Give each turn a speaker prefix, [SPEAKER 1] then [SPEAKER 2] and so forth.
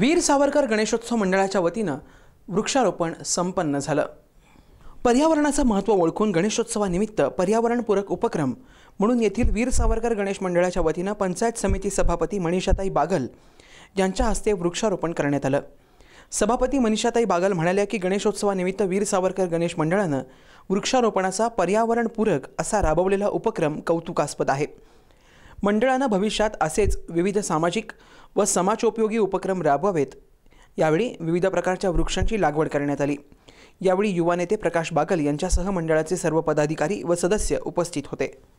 [SPEAKER 1] वीर सावरकर गणेशोत्सव मंडळाच्या वतीनं वृक्षारोपण संपन्न झालं पर्यावरणाचं महत्त्व ओळखून गणेशोत्सवानिमित्त पर्यावरणपूरक उपक्रम म्हणून येथील वीर सावरकर गणेश मंडळाच्या वतीनं पंचायत समिती सभापती मनीषाताई बागल यांच्या हस्ते वृक्षारोपण करण्यात आलं सभापती मनीषाताई बागल म्हणाल्या की गणेशोत्सवानिमित्त वीर सावरकर गणेश मंडळानं वृक्षारोपणाचा पर्यावरणपूरक असा राबवलेला उपक्रम कौतुकास्पद आहे मंडळानं भविष्यात असेच विविध सामाजिक व समाजोपयोगी उपक्रम राबवावेत यावेळी विविध प्रकारच्या वृक्षांची लागवड करण्यात आली यावेळी युवा नेते प्रकाश बागल यांच्यासह मंडळाचे सर्व पदाधिकारी व सदस्य उपस्थित होते